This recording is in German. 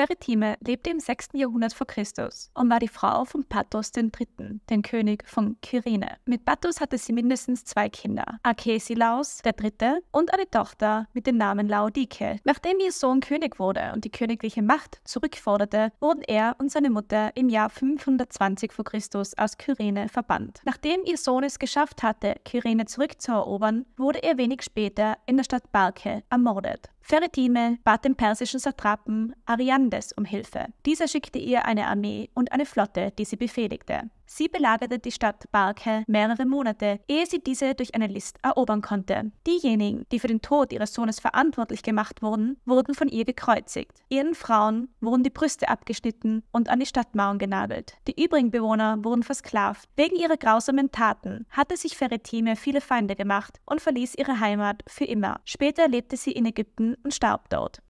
Feritime lebte im 6. Jahrhundert vor Christus und war die Frau von Pathos III., den König von Kyrene. Mit Pathos hatte sie mindestens zwei Kinder, Arkesilaus III. und eine Tochter mit dem Namen Laodike. Nachdem ihr Sohn König wurde und die königliche Macht zurückforderte, wurden er und seine Mutter im Jahr 520 vor Christus aus Kyrene verbannt. Nachdem ihr Sohn es geschafft hatte, Kyrene zurückzuerobern, wurde er wenig später in der Stadt Barke ermordet. Feritime bat den persischen Satrapen Ariandes um Hilfe. Dieser schickte ihr eine Armee und eine Flotte, die sie befehligte. Sie belagerte die Stadt Barke mehrere Monate, ehe sie diese durch eine List erobern konnte. Diejenigen, die für den Tod ihres Sohnes verantwortlich gemacht wurden, wurden von ihr gekreuzigt. Ihren Frauen wurden die Brüste abgeschnitten und an die Stadtmauern genagelt. Die übrigen Bewohner wurden versklavt. Wegen ihrer grausamen Taten hatte sich Feretime viele Feinde gemacht und verließ ihre Heimat für immer. Später lebte sie in Ägypten und starb dort.